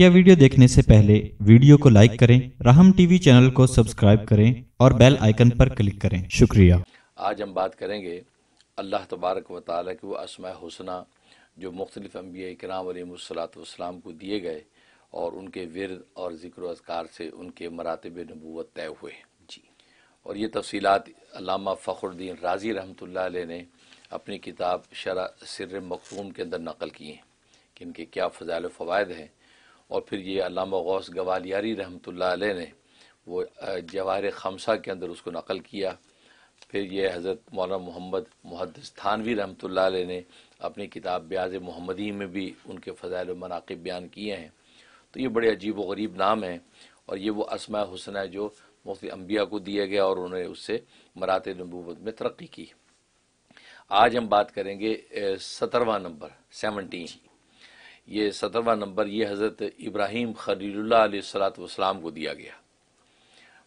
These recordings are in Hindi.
मुख्य वीडियो देखने से पहले वीडियो को लाइक करें राहम टीवी चैनल को सब्सक्राइब करें और बेल आइकन पर क्लिक करें शुक्रिया आज हम बात करेंगे अल्लाह तबारक व ताली के वह असमा हुसना जो मुख्तलिफ अम्बिया कराम सलातम को दिए गए और उनके विरद और ज़िक्र अजकार से उनके मरातब नबूत तय हुए जी और ये तफसीत अलामा फ़खरुद्दीन राजी रहमत ने अपनी किताब शरा सर मखसूम के अंदर नकल की हैं कि इनके क्या फ़जाइल फ़वाद हैं और फिर ये अलामा गौस गवालियारी रहमत ने वो जवार खमसा के अंदर उसको नकल किया फिर ये हज़रत मौलाना मोहम्मद मुहदस थानवी रहमत ने अपनी किताब ब्याज मोहम्मदी में भी उनके फ़जाइल मनाकब बयान किए हैं तो ये बड़े अजीब व गरीब नाम हैं और ये वो असमा हुसन है जो मुफ्त अम्बिया को दिया गया और उन्होंने उससे मरात नबूबत में तरक्की की आज हम बात करेंगे सतरवा नंबर सेवनटीन ये सत्रवा नंबर ये हज़रत इब्राहिम खलील्ला सलात को दिया गया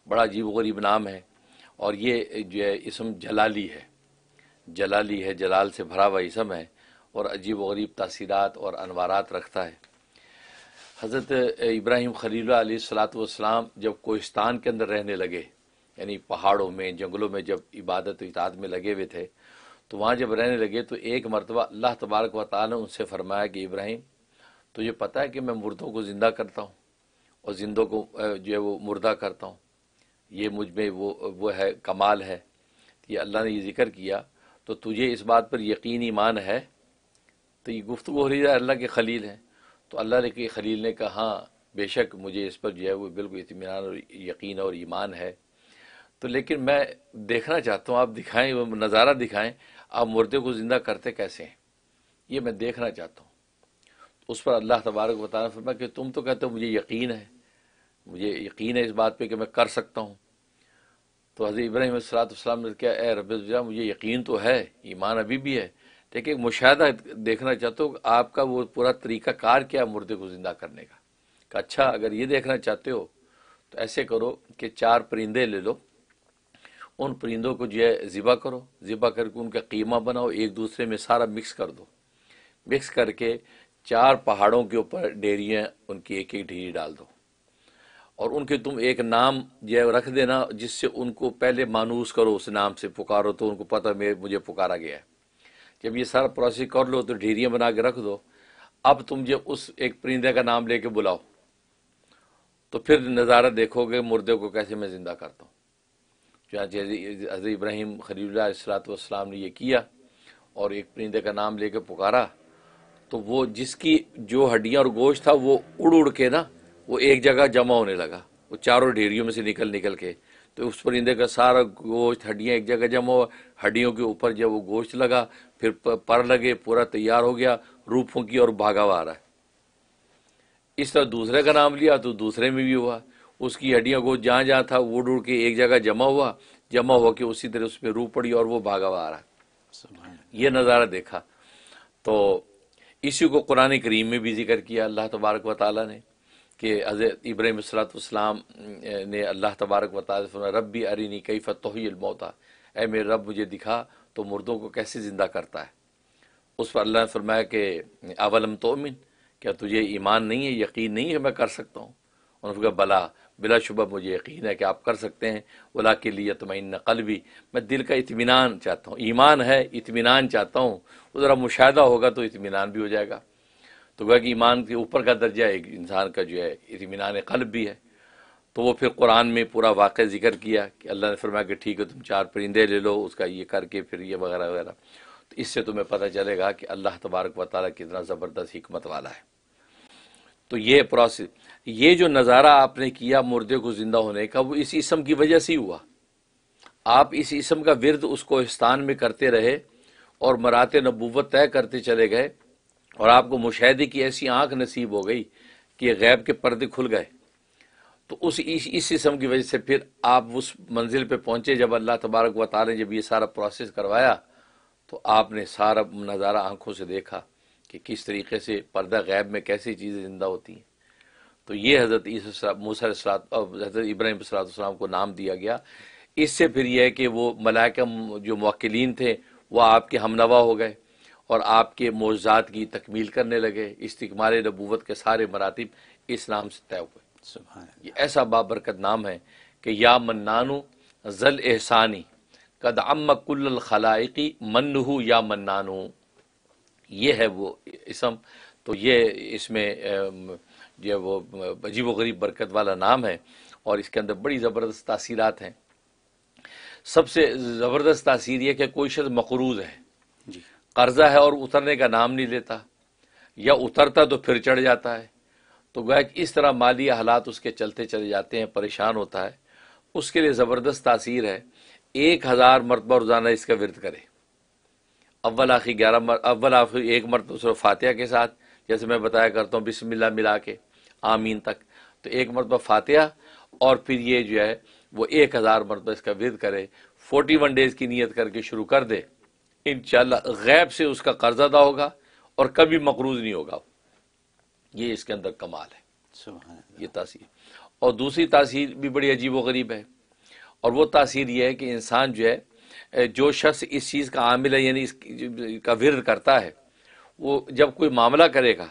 बड़ा अजीब गरीब नाम है और ये जो है इसम जलाली है जलाली है जलाल से भरा हुआ इसम है और अजीब गरीब तासीरात और अनवारात रखता है हज़रत इब्राहिम खलील सलात जब कोहिस्तान के अंदर रहने लगे यानी पहाड़ों में जंगलों में जब इबादत इताद में लगे हुए थे तो वहाँ जब रहने लगे तो एक मरतबा अल्लाह तबारक वाली उनसे फरमाया कि इब्राहिम तो ये पता है कि मैं मुर्दों को ज़िंदा करता हूँ और ज़िंदों को जो है वो मुर्दा करता हूँ ये मुझ में वो वो है कमाल है ये अल्लाह ने ये ज़िक्र किया तो तुझे इस बात पर यकीन ईमान है तो ये गुफ्तु हो रही है अल्लाह के खलील हैं तो अल्लाह के खलील ने कहा हाँ बेशक मुझे इस पर जो है वो बिल्कुल इतमान और यकीन और ईमान है तो लेकिन मैं देखना चाहता हूँ आप दिखाएं वो नज़ारा दिखाएं आप मुर्दे को ज़िंदा करते कैसे हैं ये मैं देखना चाहता हूँ उस पर अल्लाह तबारक बताना फरमा कि तुम तो कहते हो मुझे यकीन है मुझे यकीन है इस बात पर कि मैं कर सकता हूँ तो हज़रत इब्राहिम सलाम ने क्या ए रब मुझे यकीन तो है ईमान अभी भी है लेकिन मुशाह देखना चाहते हो आपका वो पूरा तरीका कार क्या मुर्दे को ज़िंदा करने का अच्छा अगर ये देखना चाहते हो तो ऐसे करो कि चार परिंदे ले लो उन परिंदों को जो है ज़िबा करो ज़िबा करके उनका कीमा बनाओ एक दूसरे में सारा मिक्स कर दो मिक्स करके चार पहाड़ों के ऊपर डेरियाँ उनकी एक एक ढीरी डाल दो और उनके तुम एक नाम जो रख देना जिससे उनको पहले मानूस करो उस नाम से पुकारो तो उनको पता मेरे मुझे पुकारा गया है जब ये सारा प्रोसेस कर लो तो ढीरियाँ बना के रख दो अब तुम जब उस एक परिंदे का नाम लेके बुलाओ तो फिर नज़ारा देखोगे मुर्दे को कैसे मैं ज़िंदा करता हूँ चाँच हज़रत इब्राहिम खलील सलात ने यह किया और एक परिंदे का नाम लेके पुकारा तो वो जिसकी जो हड्डियाँ और गोश्त था वो उड़ उड़ के ना वो एक जगह जमा होने लगा वो चारों ढेरियों में से निकल निकल के तो उस परिंदे का सारा गोश्त हड्डियाँ एक जगह जमा हुआ हड्डियों के ऊपर जब वो गोश्त लगा फिर पर लगे पूरा तैयार हो गया रूपों की और भागा आ रहा है इस तरह दूसरे का नाम लिया तो दूसरे में भी हुआ उसकी हड्डियाँ गोश्त जहाँ जहाँ था वो उड़ के एक जगह जमा हुआ जमा हुआ कि उसी तरह उसमें रूप पड़ी और वो भागा आ रहा है ये नज़ारा देखा तो इसी को कुरान करीम में भी जिक्र किया अल्लाह तबारक व ताली ने कि हज़रत इब्राहिम सलाम ने अल्लाह तबारक व ताली रबी अरिनी कई फ़तोहमौता ए मेरे रब मुझे दिखा तो मुर्दों को कैसे ज़िंदा करता है उस पर अल्लाह ने फरमाया कि अवलम तोमिन क्या तुझे ईमान नहीं है यकीन नहीं है मैं कर सकता हूँ उन्होंने कहा भला बिलाशुबा मुझे यकीन है कि आप कर सकते हैं वला के लिए नकल कलबी मैं दिल का इतमान चाहता हूँ ईमान है इतमान चाहता हूँ वो ज़रा मुशाह होगा तो इतमान भी हो जाएगा तो वह कि ईमान के ऊपर का दर्जा एक इंसान का जो है इतमान कल्ब भी है तो वो फिर कुरान में पूरा वाक़ जिक्र किया कि अल्लाह ने फरमाया कि ठीक है तुम चार परिंदे ले लो उसका ये करके फिर ये वगैरह वगैरह तो इससे तुम्हें पता चलेगा कि अल्लाह तबारक वाली कितना ज़बरदस्त हमत वाला है तो ये प्रोसेस ये जो नज़ारा आपने किया मुर्दे को ज़िंदा होने का वो इस इसम की वजह से ही हुआ आप इस इसम का विरद उसको स्थान में करते रहे और मरात नबूवत तय करते चले गए और आपको मुशाहदे की ऐसी आंख नसीब हो गई कि गैब के पर्दे खुल गए तो उस इस इस इसम की वजह से फिर आप उस मंजिल पे पहुंचे जब अल्लाह तबारक वाली जब ये सारा प्रोसेस करवाया तो आपने सारा नज़ारा आंखों से देखा कि किस तरीके से पर्दा गैब में कैसी चीज़ें ज़िंदा होती हैं तो ये हज़रत मूसा हज़रत इब्राहिम सलाम को नाम दिया गया इससे फिर यह है कि वो मलाइका जो मक्लिन थे वह आपके हमनवा हो गए और आपके मोजात की तकमील करने लगे इस्तकमाल नबूत के सारे मरातब इस नाम से तय हुए ये ऐसा बाबरकत नाम है कि या मन्नानु जल एहसानी कद अम्मकुल्लखलाइकी मन्नू या मन्नानु ये है वो इसम तो ये इसमें जो वो अजीब गरीब बरकत वाला नाम है और इसके अंदर बड़ी ज़बरदस्त तासीरत हैं सबसे ज़बरदस्त तासीर यह कि कोई शख्स मकरूज़ है कर्ज़ा है और उतरने का नाम नहीं लेता या उतरता तो फिर चढ़ जाता है तो गाय इस तरह माली हालात उसके चलते चले जाते हैं परेशान होता है उसके लिए ज़बरदस्त तासीर है एक हज़ार मरतबा रोज़ाना इसका विरद करे अव्वल आखिरी ग्यारह अव्वल आखिरी एक मरतबा तो सिर्फ फातिहा के साथ जैसे मैं बताया करता हूँ बिस्मिल्लाह मिला के आमीन तक तो एक मरतबा फातिहा और फिर ये जो है वो एक हज़ार मरतबा इसका विद करे फोर्टी वन डेज़ की नीयत करके शुरू कर दे इन गैब से उसका कर्ज अदा होगा और कभी मकरूज नहीं होगा ये इसके अंदर कमाल है ये तासीर और दूसरी तासीर भी बड़ी अजीब व गरीब है और वो तासीर यह है कि इंसान जो है जो शख्स इस चीज़ का आमिल है यानी इसका का विर करता है वो जब कोई मामला करेगा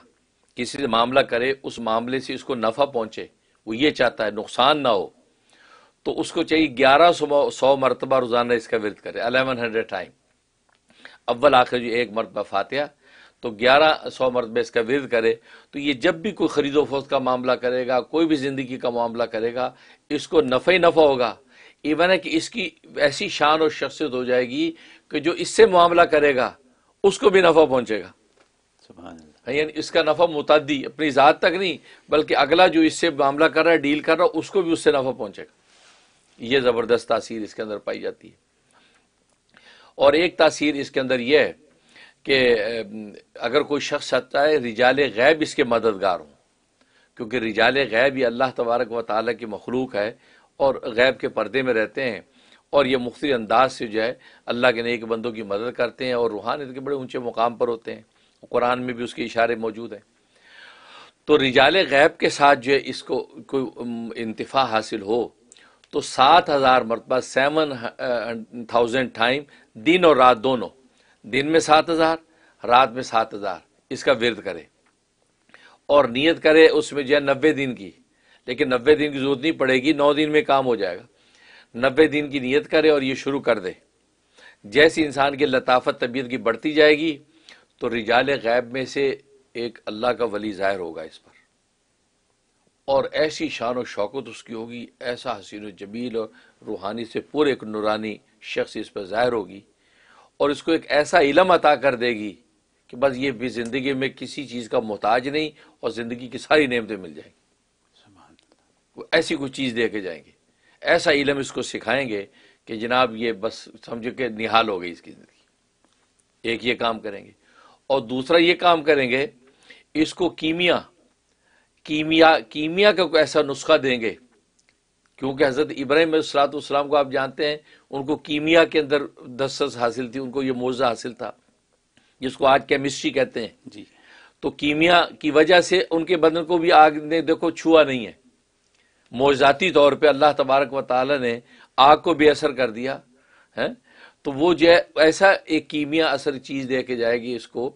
किसी से मामला करे उस मामले से उसको नफ़ा पहुँचे वो ये चाहता है नुकसान ना हो तो उसको चाहिए ग्यारह सौ सौ मरतबा रोज़ाना इसका विरद करे अलेवन हंड्रेड टाइम अव्वल आखिर जो एक मरतबा फातह तो ग्यारह सौ मरतबे इसका विरद करे तो ये जब भी कोई ख़रीदो फरोख्त का मामला करेगा कोई भी ज़िंदगी का मामला करेगा इसको नफ़ा ही नफ़ा होगा इवन है कि इसकी ऐसी शान और शख्सियत हो जाएगी कि जो इससे मामला करेगा उसको भी नफ़ा पहुंचेगा हाँ, यानी इसका नफ़ा मुतदी अपनी ज़ात तक नहीं बल्कि अगला जो इससे मामला कर रहा है डील कर रहा है उसको भी उससे नफ़ा पहुंचेगा ये ज़बरदस्त तासीर इसके अंदर पाई जाती है और एक तासीर इसके अंदर यह है कि अगर कोई शख्स चाहता है रिजाल गैब इसके मददगार हों क्योंकि रिजाल गैब ही अल्लाह तबारक व ताली की मखलूक है और गैब के पर्दे में रहते हैं और ये मुख्त अंदाज से जो है अल्लाह के नेक बंदों की मदद करते हैं और रूहान इनके बड़े ऊंचे मुकाम पर होते हैं कुरान में भी उसके इशारे मौजूद हैं तो रिजाल गैब के साथ जो है इसको कोई इंतफा हासिल हो तो सात हज़ार मरतबा सेवन थाउजेंड टाइम दिन और रात दोनों दिन में सात हज़ार रात में सात हज़ार इसका विरद करे और नीयत करे उसमें जो है नब्बे दिन की लेकिन नब्बे दिन की जरूरत नहीं पड़ेगी नौ दिन में काम हो जाएगा नब्बे दिन की नीयत करे और ये शुरू कर दे जैसे इंसान की लताफत तबीयत की बढ़ती जाएगी तो रिजाल गैब में से एक अल्लाह का वली ज़ाहिर होगा इस पर और ऐसी शान और शौकत उसकी होगी ऐसा हसीन जमील और रूहानी से पूरे एक नुरानी शख्स इस पर ज़ाहिर होगी और इसको एक ऐसा इलम अता कर देगी कि बस ये भी ज़िंदगी में किसी चीज़ का मोहताज नहीं और ज़िंदगी की सारी नियमतें मिल जाएंगी ऐसी कुछ चीज़ दे के जाएंगे ऐसा इलम इसको सिखाएंगे कि जनाब ये बस समझो कि निहाल हो गई इसकी ज़िंदगी एक ये काम करेंगे और दूसरा ये काम करेंगे इसको कीमिया कीमिया कीमिया का ऐसा नुस्खा देंगे क्योंकि हज़रत इब्राहिम सलातम को आप जानते हैं उनको कीमिया के अंदर दस्तस हासिल थी उनको ये मुआवजा हासिल था जिसको आज केमिस्ट्री कहते हैं जी तो कीमिया की वजह से उनके बदन को भी आग ने देखो छुआ नहीं है मोजाती तौर पर अल्लाह तबारक व ताला ने आग को बेअसर कर दिया है तो वो जो ऐसा एक कीमिया असर चीज़ दे के जाएगी इसको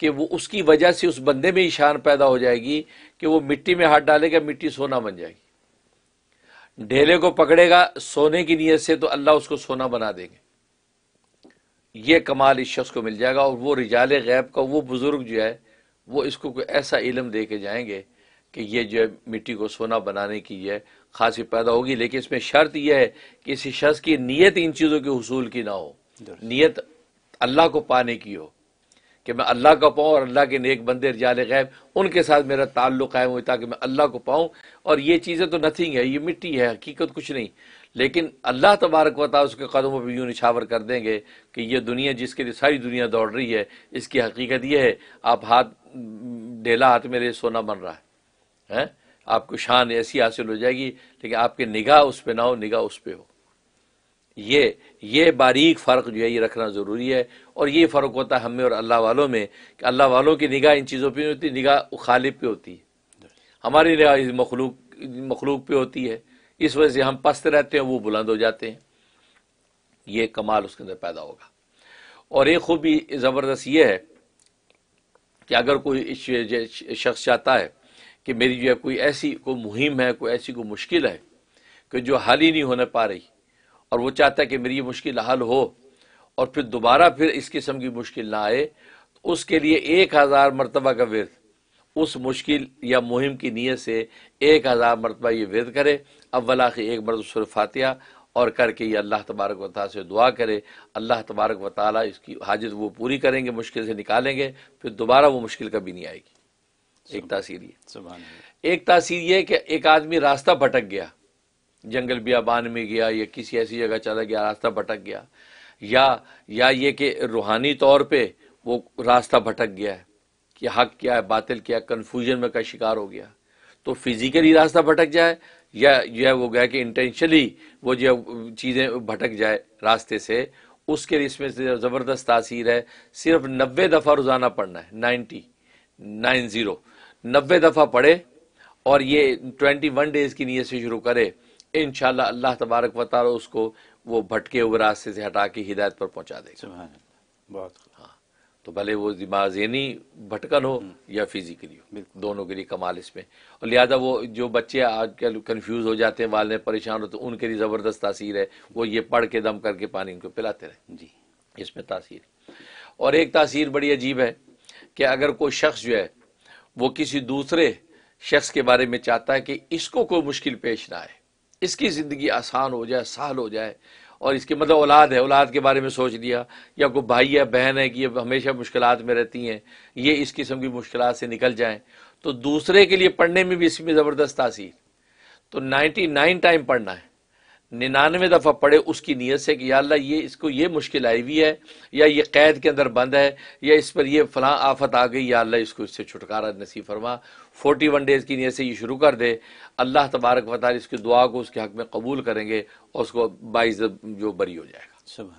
कि वो उसकी वजह से उस बंदे में ईशान पैदा हो जाएगी कि वो मिट्टी में हाथ डालेगा मिट्टी सोना बन जाएगी ढेले को पकड़ेगा सोने की नीयत से तो अल्लाह उसको सोना बना देंगे ये कमाल इस शख्स को मिल जाएगा और वो रिजाल गैब का वो बुज़ुर्ग जो है वो इसको कोई ऐसा इलम दे के जाएंगे कि ये जो है मिट्टी को सोना बनाने की यह खासी पैदा होगी लेकिन इसमें शर्त यह है कि इसी शख्स की नीयत इन चीज़ों के हसूल की ना हो नीयत अल्लाह को पाने की हो कि मैं अल्लाह को पाऊँ और अल्लाह के नेक बंदे जाल गैब उनके साथ मेरा ताल्लुक कायम हुई ताकि मैं अल्लाह को पाऊँ और ये चीज़ें तो नथिंग है ये मिट्टी है हकीकत कुछ नहीं लेकिन अल्लाह तबारक वाता उसके कदमों पर यूँ निछावर कर देंगे कि ये दुनिया जिसके लिए सारी दुनिया दौड़ रही है इसकी हकीकत यह है आप हाथ डेला हाथ मेरे सोना बन रहा है हैं आपको शान ऐसी हासिल हो जाएगी लेकिन आपकी निगाह उस पर ना हो निगाह उस पर हो ये ये बारीक फ़र्क जो है ये रखना ज़रूरी है और ये फ़र्क होता है हमें और अल्लाह वालों में कि अल्लाह वालों की निगाह इन चीज़ों पर होती निगाह खालिब पर होती है हमारी निगाह इस मखलूक मखलूक पर होती है इस वजह से हम पस्त रहते हैं वो बुलंद हो जाते हैं ये कमाल उसके अंदर पैदा होगा और एक खूबी ज़बरदस्त ये है कि अगर कोई शख्स चाहता है कि मेरी जो है कोई ऐसी कोई मुहिम है कोई ऐसी को मुश्किल है कि जो हल ही नहीं होने पा रही और वो चाहता है कि मेरी ये मुश्किल हल हो और फिर दोबारा फिर इस किस्म की मुश्किल ना आए तो उसके लिए एक हज़ार मरतबा का व्यर्थ उस मुश्किल या मुहिम की नीयत से एक हज़ार मरतबा ये व्यर्थ करे अव्वला के एक मरतब फातिया और करके ये अल्लाह तबारक वाली से दुआ करे अल्लाह तबारक व वाली इसकी हाजत वो पूरी करेंगे मुश्किल से निकालेंगे फिर दोबारा वो मुश्किल कभी नहीं आएगी एक तासीर ये एक तासीर ये कि एक आदमी रास्ता भटक गया जंगल बियाबान में गया या किसी ऐसी जगह चला गया रास्ता भटक गया या या ये कि रूहानी तौर पे वो रास्ता भटक गया है कि हक क्या है बातिल क्या है कन्फ्यूजन में का शिकार हो गया तो फिजिकली रास्ता भटक जाए या जो है वो गया कि इंटेंशली वो जो चीज़ें भटक जाए रास्ते से उसके लिए इसमें ज़बरदस्त तासीर है सिर्फ नब्बे दफ़ा रोज़ाना पढ़ना है नाइन्टी नाइन ज़ीरो नबे दफ़ा पढ़े और ये ट्वेंटी वन डेज़ की नीयत से शुरू करे इन अल्लाह तबारक वाल उसको वो भटके हुए रास्ते से हटा के हिदायत पर पहुँचा देगा बहुत हाँ तो भले वो दिमाग जहनी भटकन हो हम्म। या फिजिकली हो दोनों के लिए कमाल इसमें और लिहाजा वो जो बच्चे आजकल कन्फ्यूज़ हो जाते हैं वाले परेशान होते तो उनके लिए ज़बरदस्त तासीर है वो ये पढ़ के दम करके पानी उनको पिलाते रहे जी इसमें तासीर और एक तासीर बड़ी अजीब है कि अगर कोई शख्स जो है वो किसी दूसरे शख्स के बारे में चाहता है कि इसको कोई मुश्किल पेश ना आए इसकी ज़िंदगी आसान हो जाए सहल हो जाए और इसके मतलब औलाद है औलाद के बारे में सोच लिया या कोई भाई या बहन है कि ये हमेशा मुश्किल में रहती हैं ये इस किस्म की मुश्किल से निकल जाएँ तो दूसरे के लिए पढ़ने में भी इसमें ज़बरदस्त तासीर तो नाइन्टी नाइन टाइम पढ़ना है निन्यानवे दफ़ा पढ़े उसकी नीयत से कि अल्लाह ये इसको ये मुश्किल आई हुई है या ये कैद के अंदर बंद है या इस पर यह फ़लाँ आफत आ गई या अल्लाह इसको इससे छुटकारा नसीब फरमा फोर्टी वन डेज़ की नीयत से ये शुरू कर दे अल्लाह तबारक वाली इसकी दुआ को उसके हक़ में कबूल करेंगे और उसको बाइज जो बरी हो जाएगा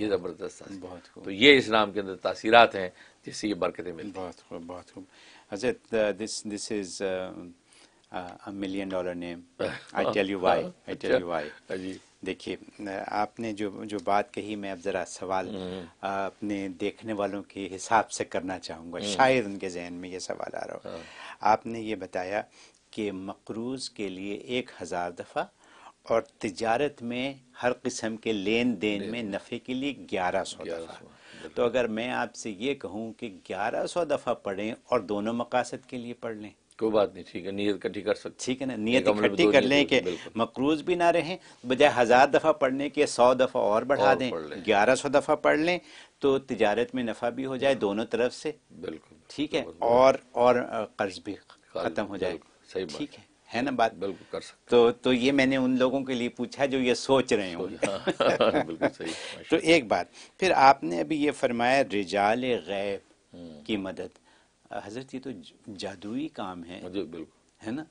ये ज़बरदस्त बहुत तो ये इस्लाम के अंदर तासीरत हैं जिससे ये बरकतें मिलती बहुत बहुत हजरत this this is a million dollar name I tell you why. I tell you why. हाँ, देखिए आपने जो जो बात कही मैं अब ज़रा सवाल अपने हम्म। देखने वालों के हिसाब से करना चाहूँगा हम्म। शायद उनके जहन में ये सवाल आ रहा हो हाँ। आपने ये बताया कि मकरूज के लिए एक हज़ार दफ़ा और तजारत में हर किस्म के लेन देन में नफ़े के लिए ग्यारह सौ दफ़ा तो अगर मैं आपसे ये कहूँ कि ग्यारह सौ दफ़ा पढ़ें और दोनों मकासद के लिए पढ़ लें कोई बात नहीं ठीक है नीयत इकट्ठी कर सकते ठीक है ना नीयत इकट्ठी कर लें कि मकरूज भी ना रहें बजाय हज़ार दफ़ा पढ़ने के सौ दफ़ा और बढ़ा दें ग्यारह सौ दफ़ा पढ़ लें तो तजारत में नफ़ा भी हो जाए दोनों तरफ से बिल्कुल ठीक है और और कर्ज भी ख़त्म हो जाए सही ठीक है है ना बात बिल्कुल कर सकते तो तो ये मैंने उन लोगों के लिए पूछा जो ये सोच रहे हों हाँ, हाँ, बिल्कुल सही तो एक बात फिर आपने अभी ये फरमाया रिजाल गैब हम्म। की मदद हजरत ये तो जादुई काम है हाँ बिल्कुल है ना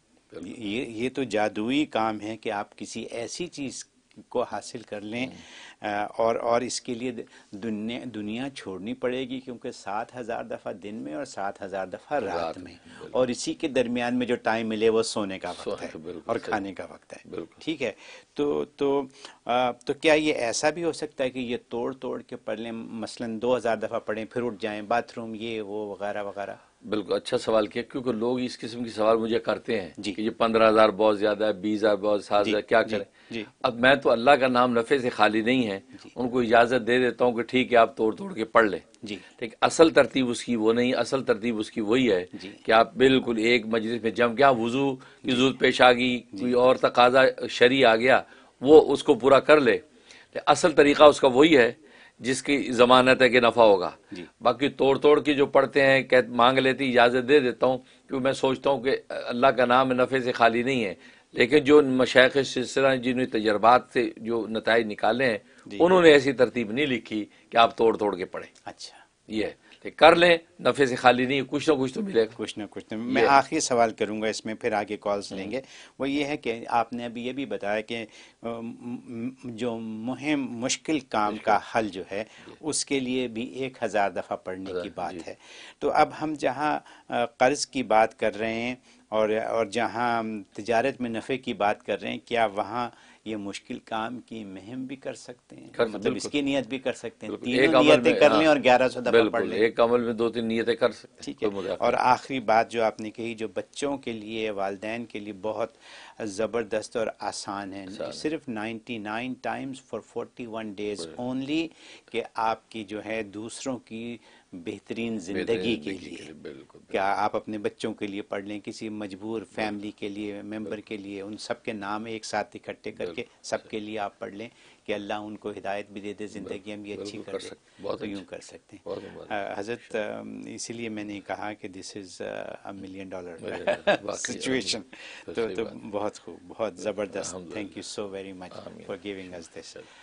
ये ये तो जादुई काम है कि आप किसी ऐसी चीज को हासिल कर लें हम्म। और और इसके लिए दुनिया दुनिया छोड़नी पड़ेगी क्योंकि सात हज़ार दफ़ा दिन में और सात हज़ार दफ़ा रात में और इसी के दरमियान में जो टाइम मिले वो सोने का वक्त है और खाने का वक्त है ठीक है तो तो आ, तो क्या ये ऐसा भी हो सकता है कि ये तोड़ तोड़ के पढ़ लें मसलन दो हज़ार दफ़ा पढ़ें फिर उठ जाएं बाथरूम ये वो वगैरह वगैरह बिल्कुल अच्छा सवाल किया क्योंकि लोग इस किस्म के सवाल मुझे करते हैं जी। कि ये पंद्रह हज़ार बहुत ज़्यादा है बीस हज़ार बहुत सात हजार क्या करें जी, अब मैं तो अल्लाह का नाम नफ़े से खाली नहीं है उनको इजाज़त दे देता हूँ कि ठीक है आप तोड़ तोड़ के पढ़ लें लेकिन असल तरतीब उसकी वो नहीं असल तरतीब उसकी वही है कि आप बिल्कुल एक मजलिस में जम गया वजू की जरूरत पेश आ गई कोई और तकाजा शरी आ गया वो उसको पूरा कर ले तो असल तरीका उसका वही है जिसकी जमानत है कि नफा होगा बाकी तोड़ तोड़ के जो पढ़ते हैं कह मांग लेती इजाज़त दे देता हूँ क्योंकि मैं सोचता हूँ कि अल्लाह का नाम नफ़े से खाली नहीं है लेकिन जो मशाख सिलसिला जिन्होंने तजर्बात से जो नतज निकाले हैं उन्होंने ऐसी तरतीब नहीं लिखी कि आप तोड़ तोड़ के पढ़ें अच्छा ये है कि कर लें नफे से खाली नहीं कुछ ना कुछ तो मिले कुछ ना कुछ तो मैं आखिरी सवाल करूंगा इसमें फिर आगे कॉल्स mm-hmm. लेंगे वो ये है कि आपने अभी ये भी बताया कि जो मुहिम मुश्किल काम का हल जो है उसके लिए भी एक हज़ार दफ़ा पढ़ने की बात है तो अब हम जहाँ कर्ज़ की बात कर रहे हैं और और जहाँ तजारत में नफ़े की बात कर रहे हैं क्या वहाँ ये मुश्किल काम की मेहम भी कर सकते हैं कर, मतलब इसकी नियत भी कर सकते हैं तीन नियतें कर लें हाँ। और ग्यारह सौ दफा पढ़ लें एक अमल में दो तीन नियतें कर सकते ठीक है और आखिरी बात जो आपने कही जो बच्चों के लिए वालदेन के लिए बहुत ज़बरदस्त और आसान है सिर्फ 99 टाइम्स फॉर 41 डेज ओनली कि आपकी जो है दूसरों की बेहतरीन ज़िंदगी के लिए क्या आप अपने बच्चों के लिए पढ़ लें किसी मजबूर फैमिली के लिए मेंबर के लिए उन सब के नाम एक साथ इकट्ठे करके सबके लिए आप पढ़ लें कि अल्लाह उनको हिदायत भी दे दे ज़िंदगी हम ये अच्छी कर, कर सकते बहुत तो यूँ अच्छा। कर सकते हैं अच्छा। हज़रत अच्छा। इसीलिए मैंने कहा कि this is a million dollar situation तो तो, तो बहुत खूब बहुत ज़बरदस्त thank you so very much for giving us this